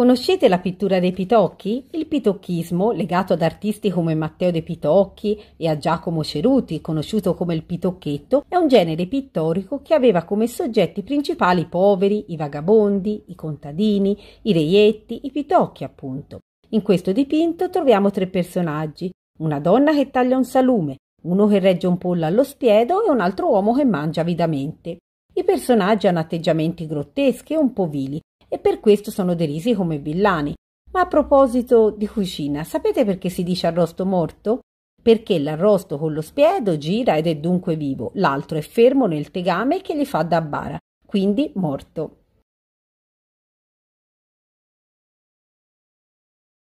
Conoscete la pittura dei Pitocchi? Il pitocchismo, legato ad artisti come Matteo De Pitocchi e a Giacomo Ceruti, conosciuto come il pitocchetto, è un genere pittorico che aveva come soggetti principali i poveri, i vagabondi, i contadini, i reietti, i pitocchi appunto. In questo dipinto troviamo tre personaggi, una donna che taglia un salume, uno che regge un pollo allo spiedo e un altro uomo che mangia avidamente. I personaggi hanno atteggiamenti grotteschi e un po' vili, e per questo sono derisi come villani. Ma a proposito di cucina, sapete perché si dice arrosto morto? Perché l'arrosto con lo spiedo gira ed è dunque vivo, l'altro è fermo nel tegame che gli fa da bara, quindi morto.